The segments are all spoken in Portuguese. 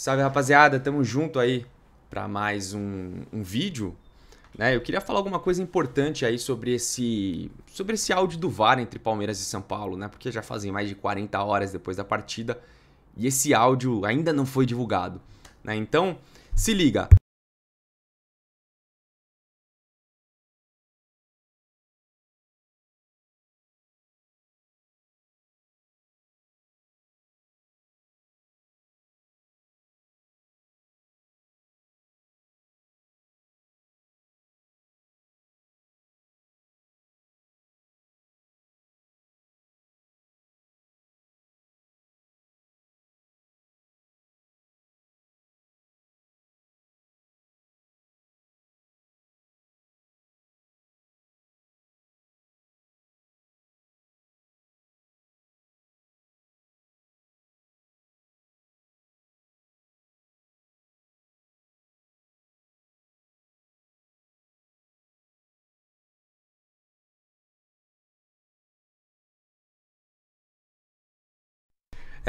Salve, rapaziada. Tamo junto aí para mais um, um vídeo. Né? Eu queria falar alguma coisa importante aí sobre esse sobre esse áudio do VAR entre Palmeiras e São Paulo, né? Porque já fazem mais de 40 horas depois da partida e esse áudio ainda não foi divulgado, né? Então, se liga.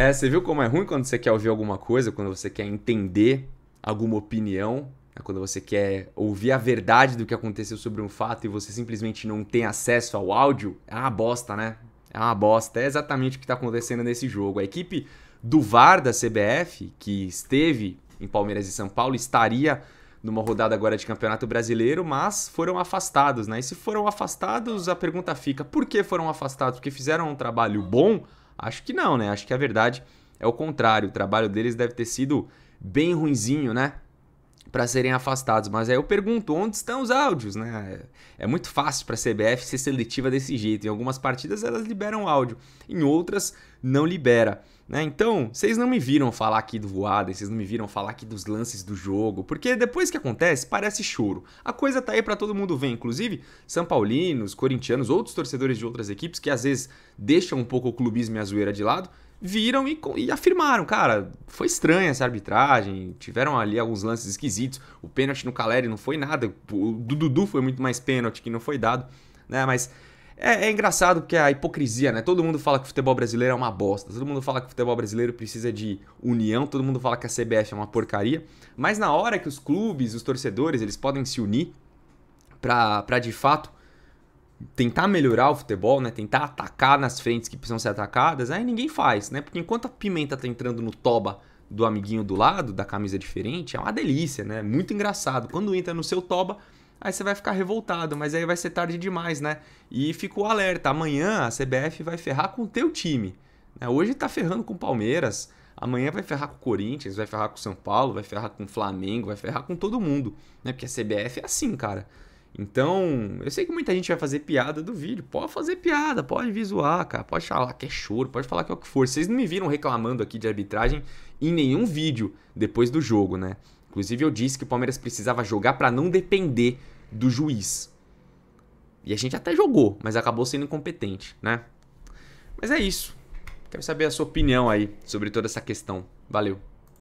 É, você viu como é ruim quando você quer ouvir alguma coisa, quando você quer entender alguma opinião, né? quando você quer ouvir a verdade do que aconteceu sobre um fato e você simplesmente não tem acesso ao áudio? É uma bosta, né? É uma bosta. É exatamente o que está acontecendo nesse jogo. A equipe do VAR da CBF, que esteve em Palmeiras e São Paulo, estaria numa rodada agora de Campeonato Brasileiro, mas foram afastados, né? E se foram afastados, a pergunta fica: por que foram afastados? Porque fizeram um trabalho bom? Acho que não, né? Acho que a verdade é o contrário. O trabalho deles deve ter sido bem ruinzinho, né? Para serem afastados. Mas aí eu pergunto, onde estão os áudios, né? É muito fácil para a CBF ser seletiva desse jeito. Em algumas partidas elas liberam áudio, em outras não libera. Né? Então, vocês não me viram falar aqui do voado, vocês não me viram falar aqui dos lances do jogo, porque depois que acontece, parece choro. A coisa tá aí para todo mundo ver, inclusive São Paulinos, corintianos, outros torcedores de outras equipes que às vezes deixam um pouco o clubismo e a zoeira de lado, viram e, e, afirmaram, cara, foi estranha essa arbitragem, tiveram ali alguns lances esquisitos, o pênalti no Caleri não foi nada, o do Dudu foi muito mais pênalti que não foi dado, né? Mas é, é, engraçado porque é a hipocrisia, né? Todo mundo fala que o futebol brasileiro é uma bosta, todo mundo fala que o futebol brasileiro precisa de união, todo mundo fala que a CBF é uma porcaria, mas na hora que os clubes, os torcedores, eles podem se unir para de fato tentar melhorar o futebol, né? Tentar atacar nas frentes que precisam ser atacadas, aí ninguém faz, né? Porque enquanto a pimenta tá entrando no toba do amiguinho do lado, da camisa diferente, é uma delícia, né? Muito engraçado. Quando entra no seu toba, aí você vai ficar revoltado, mas aí vai ser tarde demais, né? E fica o alerta, amanhã a CBF vai ferrar com o teu time. Né? Hoje tá ferrando com o Palmeiras, amanhã vai ferrar com o Corinthians, vai ferrar com o São Paulo, vai ferrar com o Flamengo, vai ferrar com todo mundo, né? Porque a CBF é assim, cara. Então, eu sei que muita gente vai fazer piada do vídeo. Pode fazer piada, pode visuar, cara. Pode falar que é choro, pode falar que é o que for. Vocês não me viram reclamando aqui de arbitragem em nenhum vídeo depois do jogo, né? Inclusive, eu disse que o Palmeiras precisava jogar para não depender do juiz. E a gente até jogou, mas acabou sendo incompetente, né? Mas é isso. Quero saber a sua opinião aí sobre toda essa questão. Valeu.